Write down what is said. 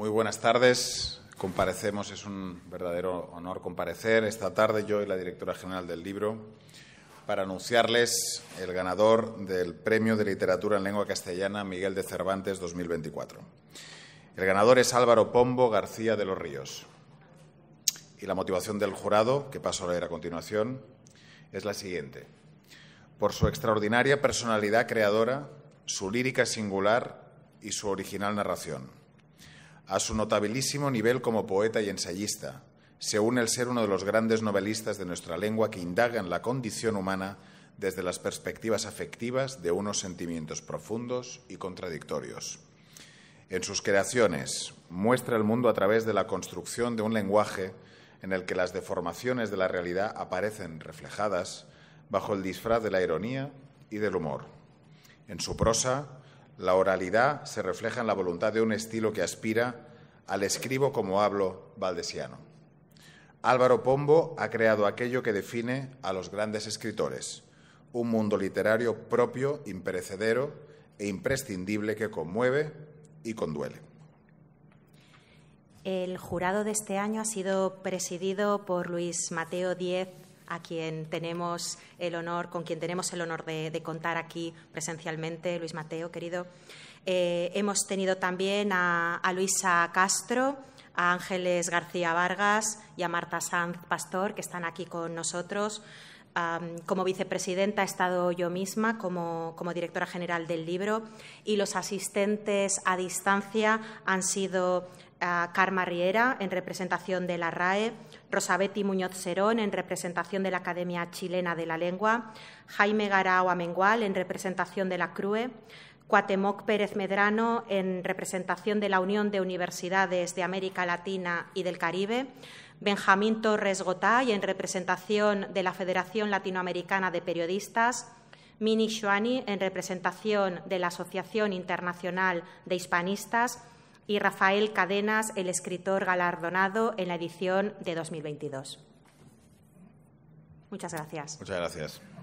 Muy buenas tardes. Comparecemos, es un verdadero honor comparecer esta tarde yo y la directora general del libro para anunciarles el ganador del Premio de Literatura en Lengua Castellana Miguel de Cervantes 2024. El ganador es Álvaro Pombo García de los Ríos. Y la motivación del jurado, que paso a leer a continuación, es la siguiente. Por su extraordinaria personalidad creadora, su lírica singular y su original narración a su notabilísimo nivel como poeta y ensayista, se une el ser uno de los grandes novelistas de nuestra lengua que indagan la condición humana desde las perspectivas afectivas de unos sentimientos profundos y contradictorios. En sus creaciones muestra el mundo a través de la construcción de un lenguaje en el que las deformaciones de la realidad aparecen reflejadas bajo el disfraz de la ironía y del humor. En su prosa la oralidad se refleja en la voluntad de un estilo que aspira al escribo como hablo valdesiano. Álvaro Pombo ha creado aquello que define a los grandes escritores, un mundo literario propio, imperecedero e imprescindible que conmueve y conduele. El jurado de este año ha sido presidido por Luis Mateo Díez a quien tenemos el honor, con quien tenemos el honor de, contar aquí presencialmente, Luis Mateo, querido. Eh, hemos tenido también a, a Luisa Castro, a Ángeles García Vargas y a Marta Sanz Pastor, que están aquí con nosotros como vicepresidenta he estado yo misma como, como, directora general del libro y los asistentes a distancia han sido Carma ah, Riera en representación de la RAE, Rosabetti Muñoz Serón en representación de la Academia Chilena de la Lengua, Jaime Garao Amengual en representación de la CRUE, Cuatemoc Pérez Medrano, en representación de la Unión de Universidades de América Latina y del Caribe, Benjamín Torres Gotay, en representación de la Federación Latinoamericana de Periodistas, Mini Shuani, en representación de la Asociación Internacional de Hispanistas, y Rafael Cadenas, el escritor galardonado en la edición de 2022. Muchas gracias. Muchas gracias.